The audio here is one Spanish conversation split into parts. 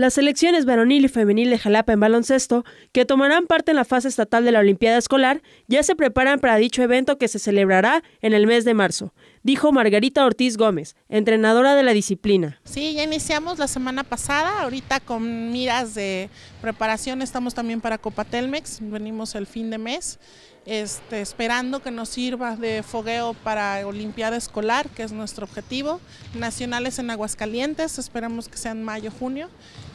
Las selecciones varonil y femenil de Jalapa en baloncesto, que tomarán parte en la fase estatal de la Olimpiada Escolar, ya se preparan para dicho evento que se celebrará en el mes de marzo dijo Margarita Ortiz Gómez, entrenadora de la disciplina. Sí, ya iniciamos la semana pasada, ahorita con miras de preparación estamos también para Copa Telmex, venimos el fin de mes, este, esperando que nos sirva de fogueo para Olimpiada Escolar, que es nuestro objetivo, nacionales en Aguascalientes, esperamos que sean mayo, junio,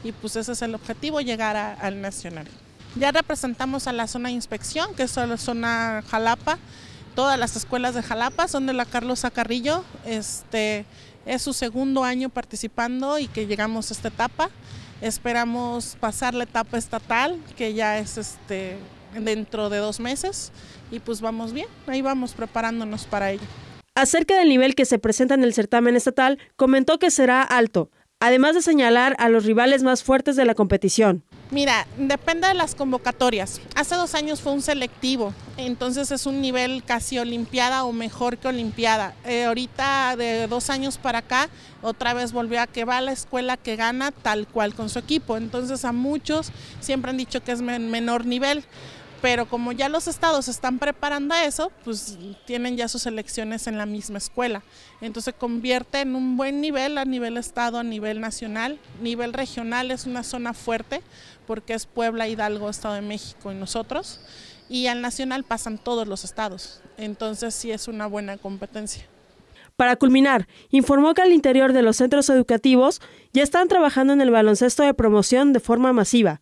y pues ese es el objetivo, llegar al nacional. Ya representamos a la zona de inspección, que es la zona Jalapa, todas las escuelas de Jalapa, son de la Carlos Acarrillo. Este, es su segundo año participando y que llegamos a esta etapa. Esperamos pasar la etapa estatal, que ya es este, dentro de dos meses, y pues vamos bien, ahí vamos preparándonos para ello. Acerca del nivel que se presenta en el certamen estatal, comentó que será alto, además de señalar a los rivales más fuertes de la competición. Mira, depende de las convocatorias. Hace dos años fue un selectivo, entonces es un nivel casi olimpiada o mejor que olimpiada. Eh, ahorita de dos años para acá, otra vez volvió a que va a la escuela que gana tal cual con su equipo. Entonces a muchos siempre han dicho que es menor nivel pero como ya los estados están preparando a eso, pues tienen ya sus elecciones en la misma escuela. Entonces convierte en un buen nivel a nivel estado, a nivel nacional, nivel regional es una zona fuerte porque es Puebla, Hidalgo, Estado de México y nosotros. Y al nacional pasan todos los estados. Entonces sí es una buena competencia. Para culminar, informó que al interior de los centros educativos ya están trabajando en el baloncesto de promoción de forma masiva,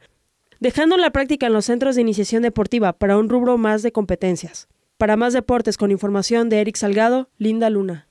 dejando la práctica en los centros de iniciación deportiva para un rubro más de competencias. Para más deportes con información de Eric Salgado, Linda Luna.